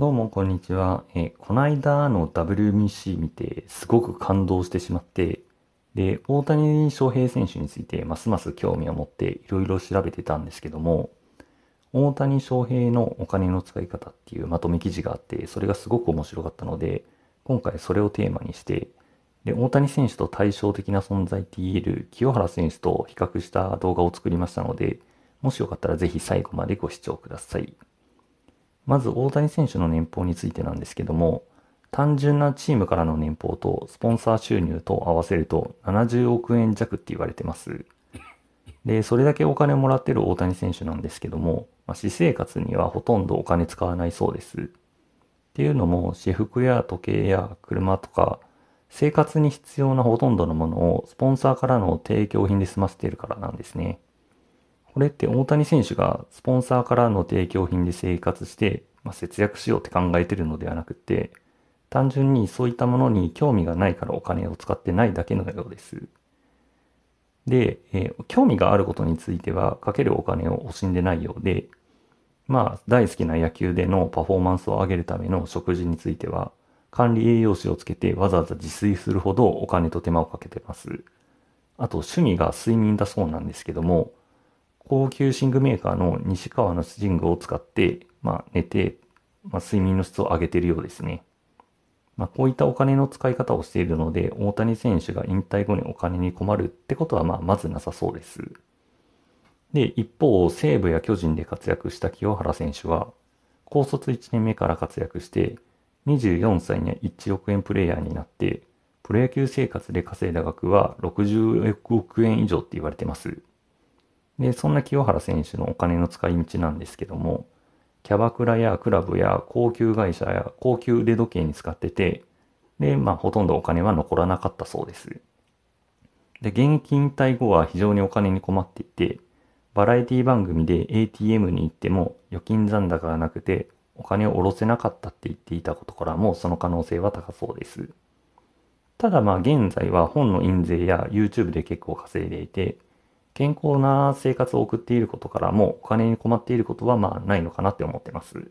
どうも、こんにちは。えこないだの WBC 見て、すごく感動してしまって、で、大谷翔平選手について、ますます興味を持って、いろいろ調べてたんですけども、大谷翔平のお金の使い方っていうまとめ記事があって、それがすごく面白かったので、今回それをテーマにして、で、大谷選手と対照的な存在って言える清原選手と比較した動画を作りましたので、もしよかったらぜひ最後までご視聴ください。まず大谷選手の年俸についてなんですけども、単純なチームからの年俸とスポンサー収入と合わせると70億円弱って言われてます。で、それだけお金もらってる大谷選手なんですけども、まあ、私生活にはほとんどお金使わないそうです。っていうのも、私服や時計や車とか、生活に必要なほとんどのものをスポンサーからの提供品で済ませているからなんですね。これって大谷選手がスポンサーからの提供品で生活してまあ、節約しようって考えてるのではなくて、単純にそういったものに興味がないからお金を使ってないだけのようです。で、えー、興味があることについてはかけるお金を惜しんでないようで、まあ、大好きな野球でのパフォーマンスを上げるための食事については、管理栄養士をつけてわざわざ自炊するほどお金と手間をかけてます。あと、趣味が睡眠だそうなんですけども、高級寝具メーカーの西川の寝具を使ってまあ、寝て、まあ、睡眠の質を上げてるようですね。まあ、こういったお金の使い方をしているので、大谷選手が引退後にお金に困るってことは、まあ、まずなさそうです。で、一方、西武や巨人で活躍した清原選手は、高卒1年目から活躍して、24歳には1億円プレイヤーになって、プロ野球生活で稼いだ額は60億円以上って言われてます。で、そんな清原選手のお金の使い道なんですけども、キャバクラやクラブや高級会社や高級腕時計に使ってて、で、まあ、ほとんどお金は残らなかったそうです。で、現金退後は非常にお金に困っていて、バラエティ番組で ATM に行っても預金残高がなくてお金を下ろせなかったって言っていたことからもその可能性は高そうです。ただまあ現在は本の印税や YouTube で結構稼いでいて、健康な生活を送っていることからもお金に困っていることはまあないのかなって思ってます。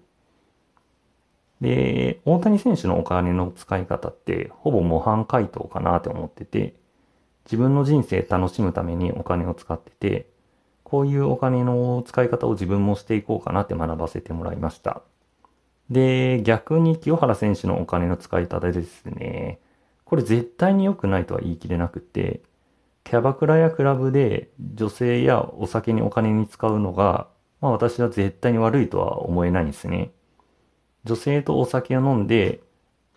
で、大谷選手のお金の使い方ってほぼ模範回答かなって思ってて、自分の人生楽しむためにお金を使ってて、こういうお金の使い方を自分もしていこうかなって学ばせてもらいました。で、逆に清原選手のお金の使い方ですね。これ絶対に良くないとは言い切れなくて、キャバクラやクラブで女性やお酒にお金に使うのが、まあ私は絶対に悪いとは思えないんですね。女性とお酒を飲んで、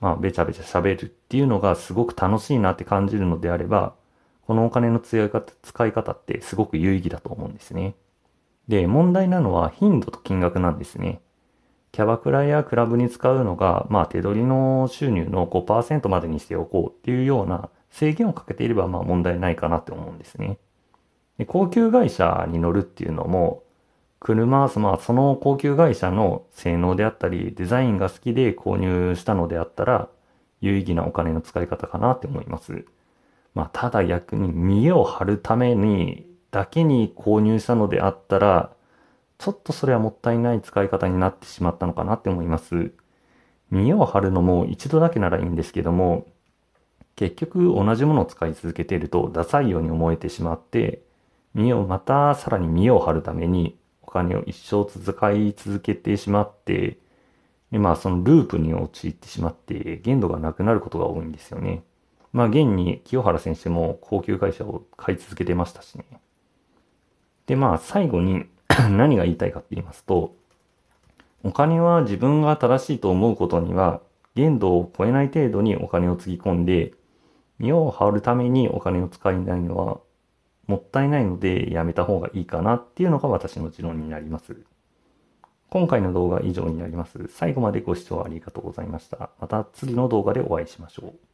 まあべちゃべちゃ喋るっていうのがすごく楽しいなって感じるのであれば、このお金の使い方使い方ってすごく有意義だと思うんですね。で、問題なのは頻度と金額なんですね。キャバクラやクラブに使うのが、まあ手取りの収入の5%までにしておこうっていうような制限をかけていればまあ問題ないかなって思うんですね。で高級会社に乗るっていうのも車はそのその高級会社の性能であったりデザインが好きで購入したのであったら有意義なお金の使い方かなって思います。まあ、ただ逆に見栄を張るためにだけに購入したのであったらちょっとそれはもったいない使い方になってしまったのかなって思います。見栄を張るのも一度だけならいいんですけども結局同じものを使い続けているとダサいように思えてしまって、身を、またさらに身を張るためにお金を一生使い続けてしまって、でまあそのループに陥ってしまって限度がなくなることが多いんですよね。まあ現に清原選手も高級会社を買い続けてましたしね。でまあ最後に 何が言いたいかって言いますと、お金は自分が正しいと思うことには限度を超えない程度にお金をつぎ込んで身を張るためにお金を使いないのはもったいないのでやめた方がいいかなっていうのが私の持論になります。今回の動画は以上になります。最後までご視聴ありがとうございました。また次の動画でお会いしましょう。